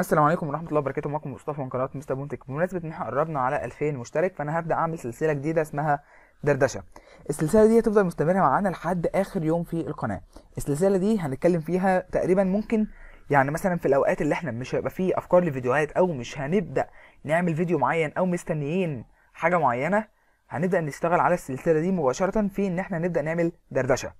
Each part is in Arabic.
السلام عليكم ورحمه الله وبركاته معكم مصطفى من قناه مستر بونتك بمناسبه ان احنا قربنا على 2000 مشترك فانا هبدا اعمل سلسله جديده اسمها دردشه السلسله دي هتفضل مستمره معانا لحد اخر يوم في القناه السلسله دي هنتكلم فيها تقريبا ممكن يعني مثلا في الاوقات اللي احنا مش هيبقى فيه افكار لفيديوهات او مش هنبدا نعمل فيديو معين او مستنيين حاجه معينه هنبدا نشتغل على السلسله دي مباشره في ان احنا نبدا نعمل دردشه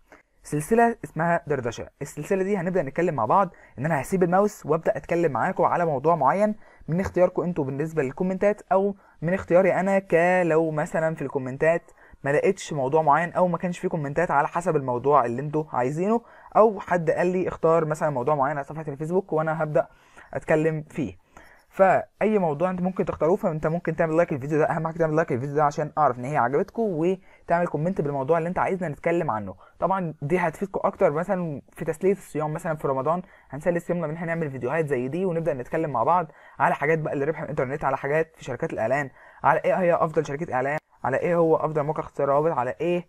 سلسله اسمها دردشه السلسله دي هنبدا نتكلم مع بعض ان انا هسيب الماوس وابدا اتكلم معاكم على موضوع معين من اختياركم انتوا بالنسبه للكومنتات او من اختياري انا كلو مثلا في الكومنتات ما لقيتش موضوع معين او ما كانش فيه كومنتات على حسب الموضوع اللي انتوا عايزينه او حد قال لي اختار مثلا موضوع معين على صفحه الفيسبوك وانا هبدا اتكلم فيه فاي موضوع انت ممكن تختاروه فانت ممكن تعمل لايك للفيديو ده اهم حاجه تعمل لايك للفيديو ده عشان اعرف ان هي عجبتكم وتعمل كومنت بالموضوع اللي انت عايزنا نتكلم عنه طبعا دي هتفيدكم اكتر مثلا في تسليه الصيام مثلا في رمضان هنسلي الصيام ان احنا نعمل فيديوهات زي دي ونبدا نتكلم مع بعض على حاجات بقى اللي ربح من الانترنت على حاجات في شركات الاعلان على ايه هي افضل شركه اعلان على ايه هو افضل موقع اختيار رابط على ايه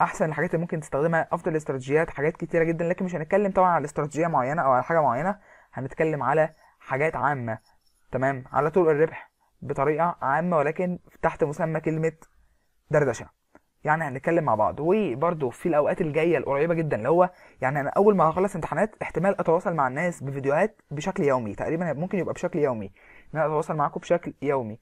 احسن الحاجات اللي ممكن تستخدمها افضل استراتيجيات حاجات كتيره جدا لكن مش هنتكلم طبعا على استراتيجيه معينه او على حاجه معينه هنتكلم على حاجات عامه تمام على طرق الربح بطريقه عامه ولكن تحت مسمى كلمه دردشه يعني هنتكلم مع بعض وبرده في الاوقات الجايه القريبه جدا اللي هو يعني انا اول ما هخلص امتحانات احتمال اتواصل مع الناس بفيديوهات بشكل يومي تقريبا ممكن يبقى بشكل يومي ان انا اتواصل معاكم بشكل يومي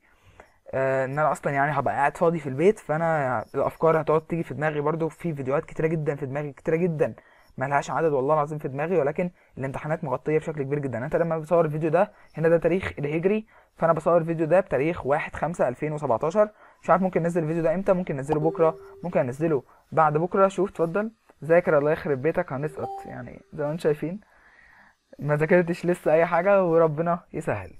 آه ان انا اصلا يعني هبقى قاعد فاضي في البيت فانا الافكار هتقعد تيجي في دماغي برده في فيديوهات كتيره جدا في دماغي كتيره جدا ما لهاش عدد والله العظيم في دماغي ولكن الامتحانات مغطيه بشكل كبير جدا يعني انت لما بتصور الفيديو ده هنا ده تاريخ الهجري فانا بصور الفيديو ده بتاريخ 1 5 2017 مش عارف ممكن انزل الفيديو ده امتى ممكن انزله بكره ممكن انزله بعد بكره شوف اتفضل ذاكر الله يخرب بيتك هنسقط يعني زي ما انتم شايفين ما ذاكرتش لسه اي حاجه وربنا يسهل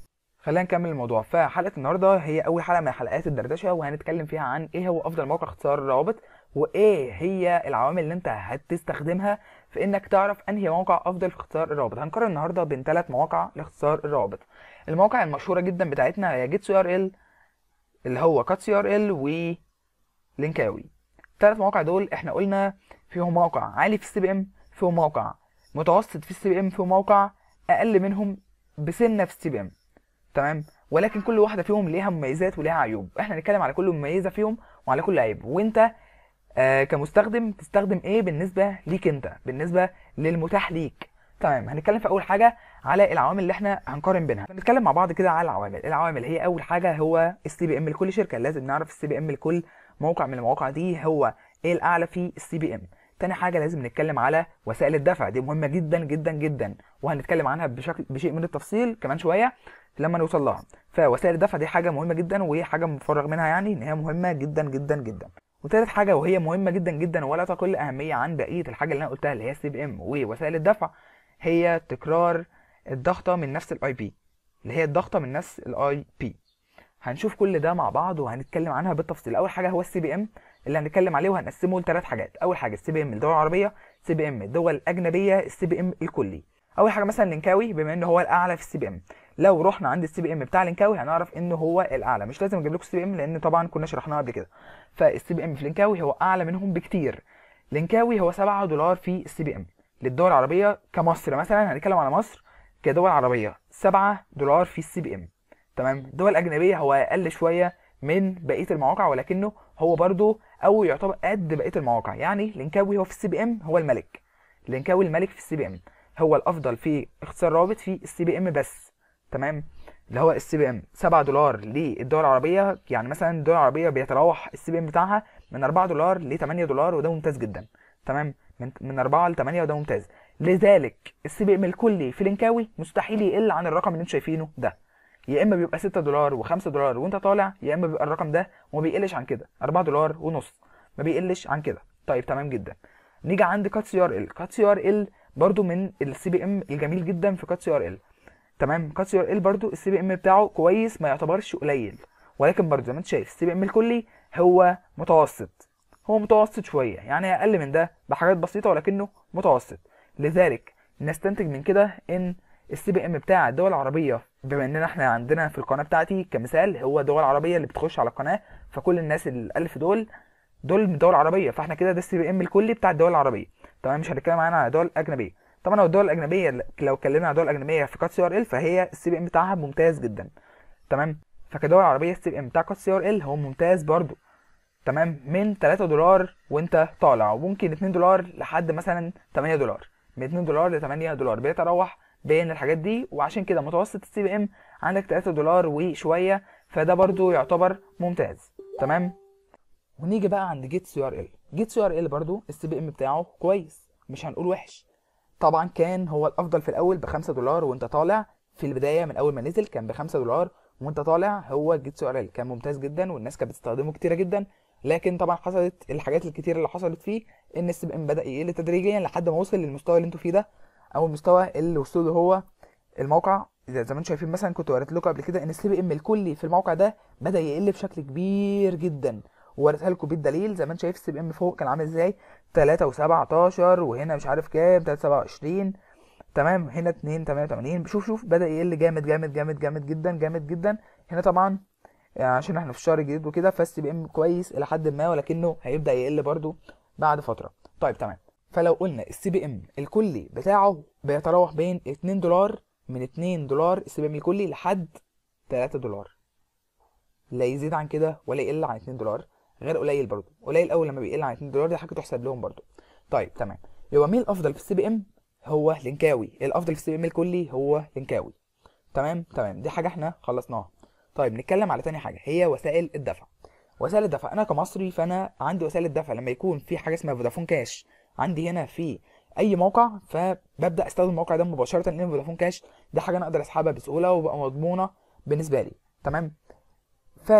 خلينا نكمل الموضوع فحلقه النهارده هي اول حلقه من حلقات الدردشه وهنتكلم فيها عن ايه هو افضل موقع اختصار الروابط وايه هي العوامل اللي انت هتستخدمها في انك تعرف انهي موقع افضل في اختيار الرابط هنقارن النهارده بين ثلاث مواقع لاختيار الروابط المواقع المشهوره جدا بتاعتنا هي جيتسو ار ال اللي هو كاتسو ار ال و لينكاوي الثلاث مواقع دول احنا قلنا فيهم موقع عالي في السي بي ام فيهم موقع متوسط في السي بي ام فيهم موقع اقل منهم بسنه في السي بي ام تمام ولكن كل واحده فيهم ليها مميزات وليها عيوب احنا هنتكلم على كل مميزه فيهم وعلى كل عيب وانت آه كمستخدم تستخدم ايه بالنسبه ليك انت بالنسبه للمتاح ليك تمام هنتكلم في اول حاجه على العوامل اللي احنا هنقارن بينها هنتكلم مع بعض كده على العوامل العوامل هي اول حاجه هو السي بي ام لكل شركه لازم نعرف السي بي ام لكل موقع من المواقع دي هو ايه الاعلى في السي بي ام تاني حاجه لازم نتكلم على وسائل الدفع دي مهمه جدا جدا جدا وهنتكلم عنها بشكل بشيء من التفصيل كمان شويه لما نوصل لها فوسائل الدفع دي حاجه مهمه جدا وهي حاجه مفرغ منها يعني ان هي مهمه جدا جدا جدا وثالث حاجه وهي مهمه جدا جدا ولا تقل اهميه عن بقيه الحاجه اللي انا قلتها اللي هي السي بي ام ووسائل الدفع هي تكرار الضغطه من نفس الاي بي اللي هي الضغطه من نفس الاي بي هنشوف كل ده مع بعض وهنتكلم عنها بالتفصيل اول حاجه هو السي بي ام اللي هنتكلم عليه وهنقسمه لثلاث حاجات اول حاجه السي بي ام الدول العربيه سي بي ام الدول الاجنبيه السي بي ام الكلي اول حاجه مثلا لينكاوي بما ان هو الاعلى في السي بي ام لو رحنا عند السي بي ام بتاع لينكاوي هنعرف ان هو الاعلى مش لازم اجيب لكم السي بي ام لان طبعا كنا شرحناها قبل كده فالسي بي ام في لينكاوي هو اعلى منهم بكتير لينكاوي هو 7 دولار في السي بي ام للدول العربيه كمصر مثلا هنتكلم على مصر كدول عربيه 7 دولار في السي بي ام تمام دول اجنبيه هو اقل شويه من بقيه المواقع ولكنه هو برضو او يعتبر قد بقيه المواقع يعني لينكاوي هو في السي بي ام هو الملك لينكاوي الملك في السي بي ام هو الافضل في اختصار رابط في السي بي ام بس تمام اللي هو السي بي ام 7 دولار للدول العربيه يعني مثلا الدول العربيه بيتراوح السي بي ام بتاعها من 4 دولار ل 8 دولار وده ممتاز جدا تمام من من 4 ل 8 وده ممتاز لذلك السي بي ام الكلي في لينكاوي مستحيل يقل عن الرقم اللي انتم شايفينه ده يا اما بيبقى 6 دولار و5 دولار وانت طالع يا اما بيبقى الرقم ده وما بيقلش عن كده 4 دولار ونص ما بيقلش عن كده طيب تمام جدا نيجي عند كات سي ار ال كات سي ار ال برضو من السي بي ام الجميل جدا في كات سي ار ال تمام قياس يو ار ال برضو السي بي ام بتاعه كويس ما يعتبرش قليل ولكن برضو زي ما انت شايف السي بي ام الكلي هو متوسط هو متوسط شويه يعني اقل من ده بحاجات بسيطه ولكنه متوسط لذلك نستنتج من كده ان السي بي ام بتاع الدول العربيه بما اننا احنا عندنا في القناه بتاعتي كمثال هو الدول العربيه اللي بتخش على القناه فكل الناس ال1000 دول دول من دول عربيه فاحنا كده ده السي بي ام الكلي بتاع الدول العربيه تمام مش هنتكلم معانا على دول اجنبيه طبعا لو الدول الاجنبيه لو اتكلمنا عن الدول الاجنبيه في كات سي ار ال فهي السي بي ام بتاعها ممتاز جدا تمام فكدول عربيه السي بي ام بتاع كات سي ار ال هو ممتاز برضو تمام من 3 دولار وانت طالع وممكن 2 دولار لحد مثلا 8 دولار من 2 دولار ل 8 دولار بيتراوح بين الحاجات دي وعشان كده متوسط السي بي ام عندك 3 دولار وشويه فده برضو يعتبر ممتاز تمام ونيجي بقى عند جيت سي ار ال جيت سي ار ال برضو السي بي ام بتاعه كويس مش هنقول وحش طبعا كان هو الافضل في الاول ب 5 دولار وانت طالع في البدايه من اول ما نزل كان ب 5 دولار وانت طالع هو جيتسو ار كان ممتاز جدا والناس كانت بتستخدمه كتير جدا لكن طبعا حصلت الحاجات الكتير اللي حصلت فيه ان السي بي ام بدا يقل تدريجيا لحد ما وصل للمستوى اللي انتوا فيه ده او المستوى اللي وصلوا له هو الموقع زي ما انتم شايفين مثلا كنت وريت لكم قبل كده ان السي بي ام الكلي في الموقع ده بدا يقل بشكل كبير جدا ووريتها لكم بالدليل زي ما انت شايف السي بي ام فوق كان عامل ازاي 3 و17 وهنا مش عارف كام 327 تمام هنا 288 شوف شوف بدا يقل جامد جامد جامد جامد جدا جامد جدا هنا طبعا عشان احنا في الشهر الجديد وكده فالسي بي ام كويس الى حد ما ولكنه هيبدا يقل برده بعد فتره طيب تمام فلو قلنا السي بي ام الكلي بتاعه بيتراوح بين 2 دولار من 2 دولار السي بي ام الكلي لحد 3 دولار لا يزيد عن كده ولا يقل عن 2 دولار غير قليل برضه قليل قوي لما بيقل عن 2 دولار دي حاجه تحسب لهم برضه طيب تمام يبقى مين الافضل في السي بي ام هو لينكاوي الافضل في السي بي ام الكلي هو لينكاوي تمام تمام دي حاجه احنا خلصناها طيب نتكلم على تاني حاجه هي وسائل الدفع وسائل الدفع انا كمصري فانا عندي وسائل الدفع لما يكون في حاجه اسمها فودافون كاش عندي هنا في اي موقع فببدا استخدم الموقع ده مباشره لان فودافون كاش دي حاجه انا اقدر اسحبها بسهوله وبقى مضمونه بالنسبه لي تمام ف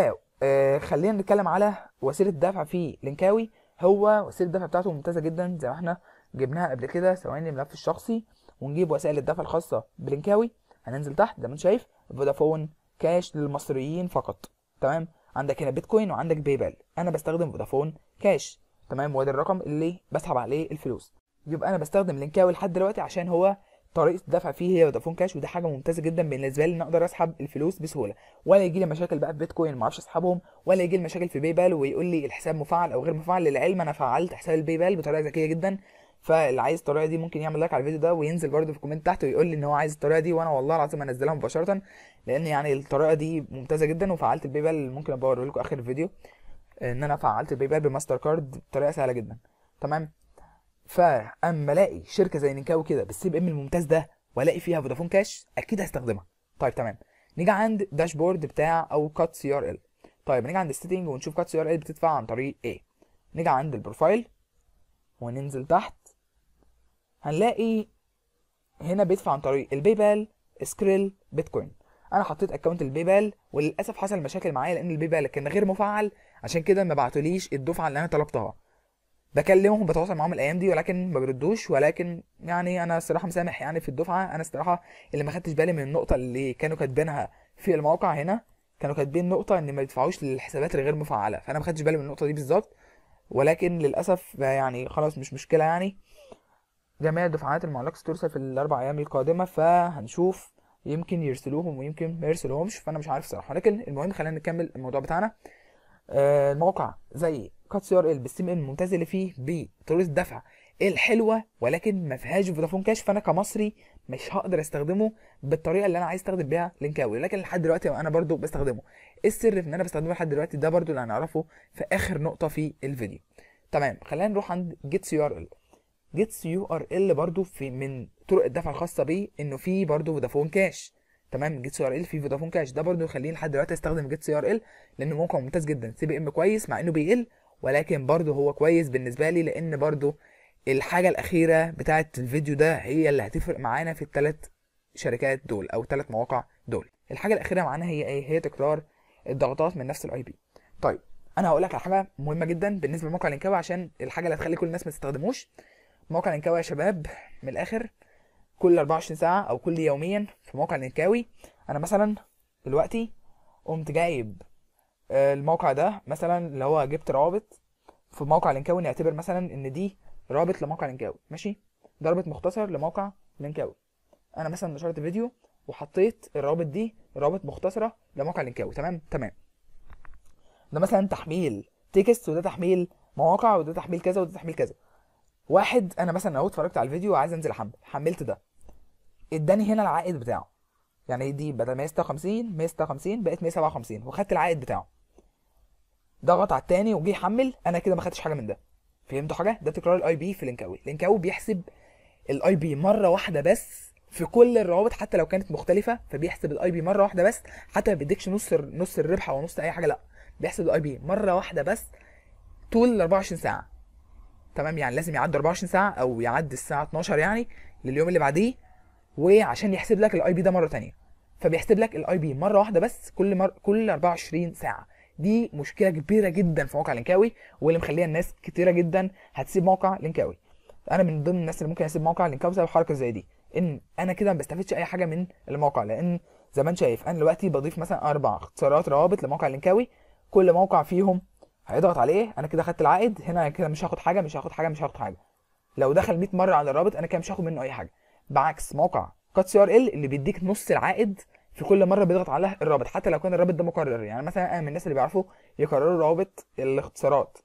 آه، خلينا نتكلم على وسيله الدفع في لينكاوي هو وسيله الدفع بتاعته ممتازه جدا زي ما احنا جبناها قبل كده ثواني الملف الشخصي ونجيب وسائل الدفع الخاصه بلينكاوي هننزل تحت زي ما انت شايف فودافون كاش للمصريين فقط تمام عندك هنا بيتكوين وعندك باي بال انا بستخدم فودافون كاش تمام وده الرقم اللي بسحب عليه الفلوس يبقى انا بستخدم لينكاوي لحد دلوقتي عشان هو طريقه الدفع فيه هي فودافون كاش وده حاجه ممتازه جدا بالنسبه لي ان اقدر اسحب الفلوس بسهوله ولا يجي لي مشاكل بقى في بيتكوين ما اعرفش اسحبهم ولا يجي لي مشاكل في باي بال ويقول لي الحساب مفعل او غير مفعل للعلم انا فعلت حساب الباي بال بطريقه ذكيه جدا فاللي عايز الطريقه دي ممكن يعمل لايك على الفيديو ده وينزل برده في الكومنت تحت ويقول لي ان هو عايز الطريقه دي وانا والله العظيم هنزلها مباشره لان يعني الطريقه دي ممتازه جدا وفعلت الباي بال ممكن ابقى لكم اخر الفيديو ان انا فعلت الباي بال بماستر كارد بطريقه سهله جدا تمام فاما الاقي شركه زي نينكاو كده بالسي بي ام الممتاز ده والاقي فيها فودافون كاش اكيد هستخدمها طيب تمام نيجي عند داشبورد بتاع او كات سي ار ال طيب نيجي عند السيتنج ونشوف كات سي ار ال بتدفع عن طريق ايه نيجي عند البروفايل وننزل تحت هنلاقي هنا بيدفع عن طريق الباي بال سكريل بيتكوين انا حطيت اكونت الباي بال وللاسف حصل مشاكل معايا لان الباي بال كان غير مفعل عشان كده ما بعتوليش الدفعه اللي انا طلبتها بكلمهم بتواصل معاهم الايام دي ولكن ما بيردوش ولكن يعني انا الصراحه مسامح يعني في الدفعه انا الصراحه اللي ما خدتش بالي من النقطه اللي كانوا كاتبينها في الموقع هنا كانوا كاتبين نقطه ان ما بيدفعوش للحسابات الغير مفعله فانا ما خدتش بالي من النقطه دي بالظبط ولكن للاسف يعني خلاص مش مشكله يعني جميع الدفعات المعلقة ترسل في الاربع ايام القادمه فهنشوف يمكن يرسلوهم ويمكن ما يرسلوهمش فانا مش عارف صراحه ولكن المهم خلينا نكمل الموضوع بتاعنا آه، الموقع زي كات سي ار ال بالسيم ام الممتاز اللي فيه بطريقه الدفع الحلوه ولكن ما فيهاش فودافون كاش فانا كمصري مش هقدر استخدمه بالطريقه اللي انا عايز استخدم بيها لينكاوي لكن لحد دلوقتي انا برضو بستخدمه السر في ان انا بستخدمه لحد دلوقتي ده برضو اللي هنعرفه في اخر نقطه في الفيديو تمام خلينا نروح عند جيت سي ار ال جيت سي ار ال برضو في من طرق الدفع الخاصه بيه انه في برضو فودافون كاش تمام جيت سي ار ال في فودافون كاش ده برضو يخليني لحد دلوقتي استخدم جيت سي ار ال لانه موقع ممتاز جدا سي بي ام كويس مع انه بيقل ولكن برضو هو كويس بالنسبه لي لان برضو الحاجه الاخيره بتاعه الفيديو ده هي اللي هتفرق معانا في الثلاث شركات دول او الثلاث مواقع دول الحاجه الاخيره معانا هي ايه هي تكرار الضغطات من نفس الاي بي طيب انا هقول لك على حاجه مهمه جدا بالنسبه لموقع لينكاو عشان الحاجه اللي هتخلي كل الناس ما تستخدموش موقع لينكاوي يا شباب من الاخر كل 24 ساعه او كل يوميا في موقع لينكاوي انا مثلا دلوقتي قمت جايب الموقع ده مثلا لو هو جبت روابط في موقع لينكاوي نعتبر مثلا ان دي رابط لموقع لينكاوي ماشي ده رابط مختصر لموقع لينكاوي انا مثلا نشرت فيديو وحطيت الرابط دي رابط مختصره لموقع لينكاوي تمام تمام ده مثلا تحميل تكست وده تحميل مواقع وده تحميل كذا وده تحميل كذا واحد انا مثلا اهو اتفرجت على الفيديو وعايز انزل احمل حملت ده اداني هنا العائد بتاعه يعني دي بدل 156 156 بقت 157 وخدت العائد بتاعه ضغط على التاني وجه يحمل انا كده ما خدتش حاجه من ده فهمتوا حاجه ده تكرار الاي بي في لينك اوت لينك اوت بيحسب الاي بي مره واحده بس في كل الروابط حتى لو كانت مختلفه فبيحسب الاي بي مره واحده بس حتى ما بيديكش نص نص الربح او نص اي حاجه لا بيحسب الاي بي مره واحده بس طول ال 24 ساعه تمام يعني لازم يعدي 24 ساعه او يعدي الساعه 12 يعني لليوم اللي بعديه وعشان يحسب لك الاي بي ده مره ثانيه فبيحسب لك الاي بي مره واحده بس كل مر... كل 24 ساعه دي مشكله كبيره جدا في موقع لينكاوي واللي مخليها الناس كتيره جدا هتسيب موقع لينكاوي انا من ضمن الناس اللي ممكن اسيب موقع لينكاوي بسبب حركه زي دي ان انا كده ما بستفدش اي حاجه من الموقع لان زي ما انت شايف انا دلوقتي بضيف مثلا اربع اختصارات روابط لموقع لينكاوي كل موقع فيهم هيضغط عليه انا كده خدت العائد هنا كده مش هاخد حاجه مش هاخد حاجه مش هاخد حاجه لو دخل 100 مره على الرابط انا كده مش هاخد منه اي حاجه بعكس موقع كات سي ار ال اللي بيديك نص العائد في كل مره بيضغط على الرابط حتى لو كان الرابط ده مكرر يعني مثلا انا من الناس اللي بيعرفوا يكرروا روابط الاختصارات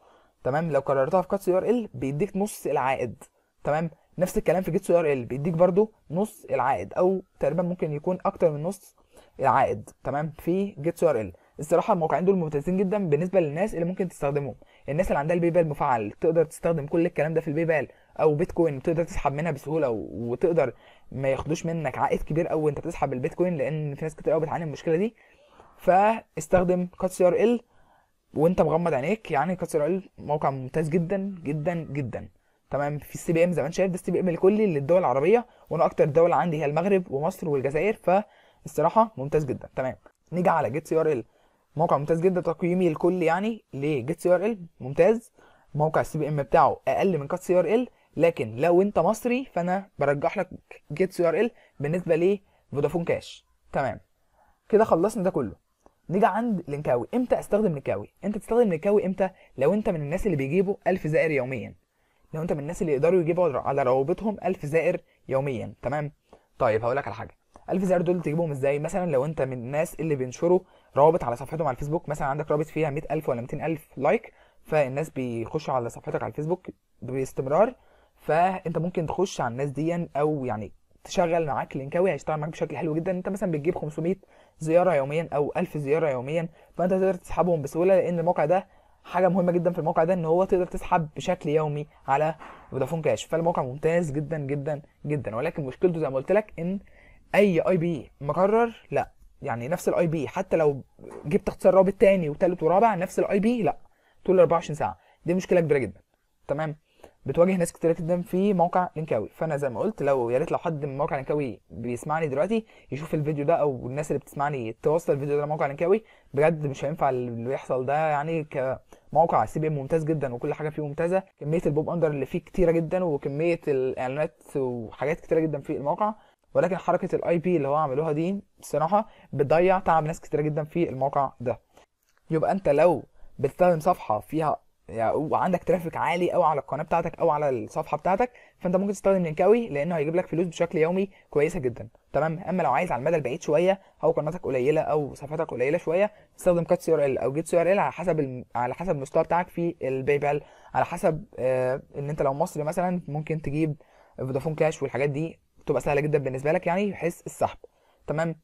تمام لو كررتها في كات سي ار ال بيديك نص العائد تمام نفس الكلام في جيت سي ار ال بيديك برده نص العائد او تقريبا ممكن يكون اكتر من نص العائد تمام في جيت سي ار ال الصراحه الموقعين دول ممتازين جدا بالنسبه للناس اللي ممكن تستخدمهم الناس اللي عندها البي بال مفعل تقدر تستخدم كل الكلام ده في البي بال او بيتكوين تقدر تسحب منها بسهوله وتقدر ما ياخدوش منك عائد كبير قوي وانت بتسحب البيتكوين لان في ناس كتير قوي بتعاني من المشكله دي فاستخدم كات سي ار ال وانت مغمض عينيك يعني كات سي ار ال موقع ممتاز جدا جدا جدا تمام في السي بي ام زي ما انت شايف ده السي بي ام الكلي للدول العربيه وانا اكتر دوله عندي هي المغرب ومصر والجزائر فالصراحه ممتاز جدا تمام نيجي على جيت سي ار ال موقع ممتاز جدا تقييمي الكلي يعني لجيت سي ار ال ممتاز موقع السي بي ام بتاعه اقل من كات سي ار ال لكن لو انت مصري فانا برجح لك جيت سي ار ال بالنسبه ليه فودافون كاش تمام كده خلصنا ده كله نيجي عند لينكاوي امتى استخدم لينكاوي انت تستخدم لينكاوي امتى لو انت من الناس اللي بيجيبوا 1000 زائر يوميا لو انت من الناس اللي يقدروا يجيبوا على روابطهم 1000 زائر يوميا تمام طيب هقول لك على حاجه 1000 زائر دول تجيبهم ازاي مثلا لو انت من الناس اللي بينشروا روابط على صفحتهم على الفيسبوك مثلا عندك رابط فيها 100000 ولا 200000 لايك فالناس بيخشوا على صفحتك على الفيسبوك باستمرار فانت ممكن تخش على الناس دي او يعني تشغل معاك لينكاوي هيشتغل معاك بشكل حلو جدا انت مثلا بتجيب 500 زياره يوميا او 1000 زياره يوميا فانت تقدر تسحبهم بسهوله لان الموقع ده حاجه مهمه جدا في الموقع ده ان هو تقدر تسحب بشكل يومي على فودافون كاش فالموقع ممتاز جدا جدا جدا ولكن مشكلته زي ما قلت لك ان اي اي بي مكرر لا يعني نفس الاي بي حتى لو جبت اختصار رابط تاني وتالت ورابع نفس الاي بي لا طول 24 ساعه دي مشكله كبيره جدا تمام بتواجه ناس كتير جدا في موقع لينكاوي فانا زي ما قلت لو يا ريت لو حد من موقع لينكاوي بيسمعني دلوقتي يشوف الفيديو ده او الناس اللي بتسمعني توصل الفيديو ده لموقع لينكاوي بجد مش هينفع اللي بيحصل ده يعني كموقع سي بي ممتاز جدا وكل حاجه فيه ممتازه كميه البوب اندر اللي فيه كتيره جدا وكميه الاعلانات وحاجات كتيره جدا في الموقع ولكن حركه الاي بي اللي هو عملوها دي الصراحه بتضيع تعب ناس كتيره جدا في الموقع ده يبقى انت لو بتستخدم صفحه فيها يعني وعندك ترافيك عالي قوي على القناه بتاعتك او على الصفحه بتاعتك فانت ممكن تستخدم لينكاوي لانه هيجيب لك فلوس بشكل يومي كويسه جدا تمام اما لو عايز على المدى البعيد شويه او قناتك قليله او صفحتك قليله شويه استخدم كات سي ار ال او جيت سي ار ال على حسب على حسب المستوى بتاعك في الباي بال على حسب آه ان انت لو مصري مثلا ممكن تجيب فودافون كاش والحاجات دي تبقى سهله جدا بالنسبه لك يعني بحيث السحب تمام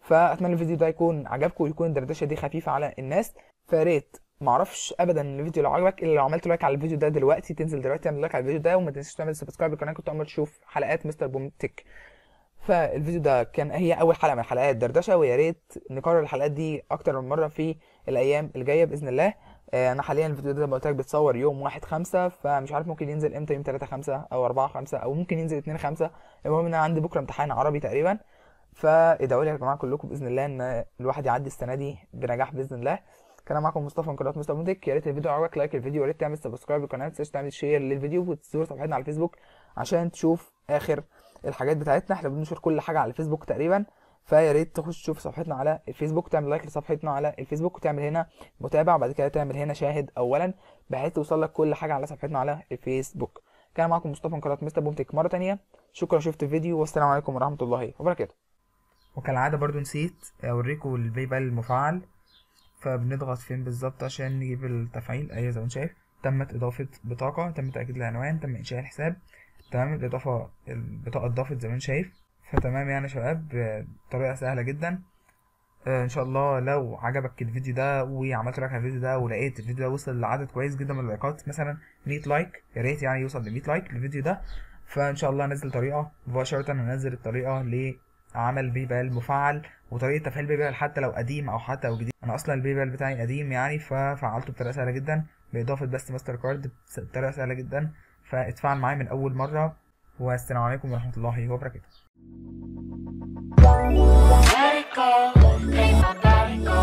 فاتمنى الفيديو ده يكون عجبكم ويكون الدردشه دي خفيفه على الناس فياريت معرفش ابدا ان الفيديو لو عجبك الا لو عملت لايك على الفيديو ده دلوقتي تنزل دلوقتي تعمل لايك على الفيديو ده وما تنساش تعمل سبسكرايب للقناه كنت عمال تشوف حلقات مستر بوم تك فالفيديو ده كان هي اول حلقه من حلقات دردشه ويا ريت نكرر الحلقات دي اكتر من مره في الايام الجايه باذن الله آه، انا حاليا الفيديو ده زي ما قلت لك بتصور يوم واحد خمسة فمش عارف ممكن ينزل امتى يوم تلاتة خمسة او اربعة خمسة او ممكن ينزل اتنين خمسة المهم ان انا عندي بكره امتحان عربي تقريبا فادعوا لي يا جماعه كلكم باذن الله ان الواحد يعدي السنه دي بنجاح باذن الله كان معكم مصطفى من قناه مصطفى موديك يا ريت الفيديو عجبك لايك الفيديو يا ريت تعمل سبسكرايب للقناه ما تنساش تعمل شير للفيديو وتزور صفحتنا على الفيسبوك عشان تشوف اخر الحاجات بتاعتنا احنا بننشر كل حاجه على الفيسبوك تقريبا فيا ريت تخش تشوف صفحتنا على الفيسبوك تعمل لايك لصفحتنا على الفيسبوك وتعمل هنا متابع وبعد كده تعمل هنا شاهد اولا بحيث توصل لك كل حاجه على صفحتنا على الفيسبوك كان معاكم مصطفى من قناه مستر بومتك مره ثانيه شكرا شفت الفيديو والسلام عليكم ورحمه الله وبركاته وكالعاده برضو نسيت اوريكم الباي المفعل فبنضغط فين بالظبط عشان نجيب التفعيل اهي أيوة زي ما انت شايف تمت اضافه بطاقه تم تاكيد العنوان تم انشاء الحساب تمام الاضافه البطاقه اتضافت زي ما انت شايف فتمام يعني يا شباب طريقه سهله جدا آه، ان شاء الله لو عجبك الفيديو ده وعملت لايك على الفيديو ده ولقيت الفيديو ده وصل لعدد كويس جدا من اللايكات مثلا 100 لايك يا ريت يعني يوصل ل 100 لايك للفيديو ده فان شاء الله هنزل طريقه مباشره هنزل الطريقه ل عمل بيبال مفعل وطريقه تفعيل بيبال حتى لو قديم او حتى او جديد انا اصلا البيبال بتاعي قديم يعني ففعلته بطريقه سهله جدا باضافه بس ماستر كارد بطريقه سهله جدا فاتفعل معايا من اول مره والسلام عليكم ورحمه الله وبركاته Let it go, let my body go.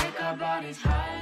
Take our bodies high.